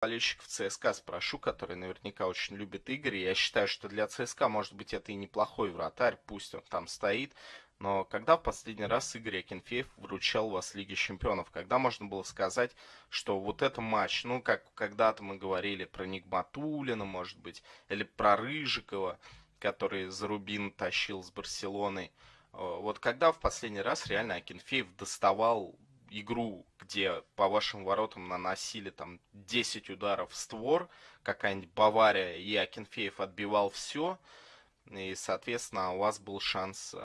болельщиков ЦСКА спрошу, который наверняка очень любит игры. Я считаю, что для ЦСКА, может быть, это и неплохой вратарь, пусть он там стоит. Но когда в последний раз Игорь Акинфеев вручал вас лиги Чемпионов? Когда можно было сказать, что вот это матч, ну, как когда-то мы говорили про Нигматулина, может быть, или про Рыжикова, который за Рубин тащил с Барселоной. Э, вот когда в последний раз реально Акинфеев доставал игру, где по вашим воротам наносили там 10 ударов в створ, какая-нибудь Бавария, и Акинфеев отбивал все, и, соответственно, у вас был шанс э,